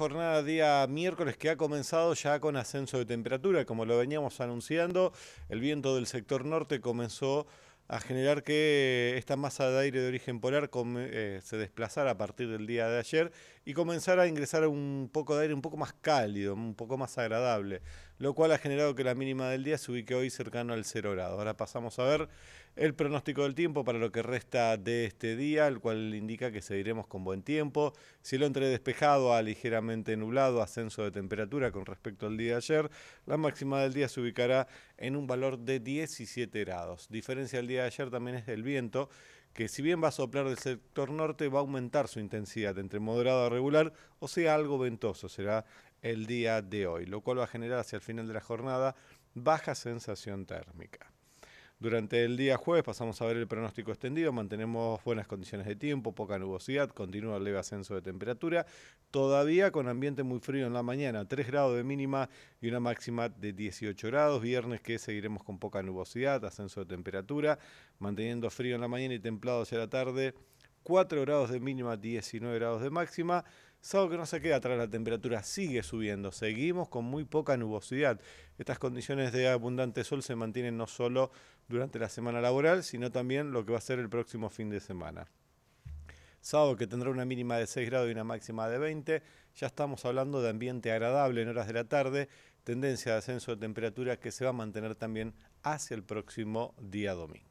jornada día miércoles que ha comenzado ya con ascenso de temperatura, como lo veníamos anunciando, el viento del sector norte comenzó a generar que esta masa de aire de origen polar eh, se desplazara a partir del día de ayer y comenzara a ingresar un poco de aire un poco más cálido, un poco más agradable lo cual ha generado que la mínima del día se ubique hoy cercano al 0 grado. Ahora pasamos a ver el pronóstico del tiempo para lo que resta de este día, el cual indica que seguiremos con buen tiempo. Cielo entre despejado a ligeramente nublado, ascenso de temperatura con respecto al día de ayer. La máxima del día se ubicará en un valor de 17 grados. Diferencia del día de ayer también es el viento que si bien va a soplar del sector norte, va a aumentar su intensidad entre moderado a regular, o sea, algo ventoso. Será el día de hoy, lo cual va a generar hacia el final de la jornada baja sensación térmica. Durante el día jueves pasamos a ver el pronóstico extendido, mantenemos buenas condiciones de tiempo, poca nubosidad, continúa el leve ascenso de temperatura, todavía con ambiente muy frío en la mañana, 3 grados de mínima y una máxima de 18 grados, viernes que seguiremos con poca nubosidad, ascenso de temperatura, manteniendo frío en la mañana y templado hacia la tarde, 4 grados de mínima, 19 grados de máxima. Sábado que no se queda atrás, la temperatura sigue subiendo, seguimos con muy poca nubosidad. Estas condiciones de abundante sol se mantienen no solo durante la semana laboral, sino también lo que va a ser el próximo fin de semana. Sábado que tendrá una mínima de 6 grados y una máxima de 20, ya estamos hablando de ambiente agradable en horas de la tarde, tendencia de ascenso de temperatura que se va a mantener también hacia el próximo día domingo.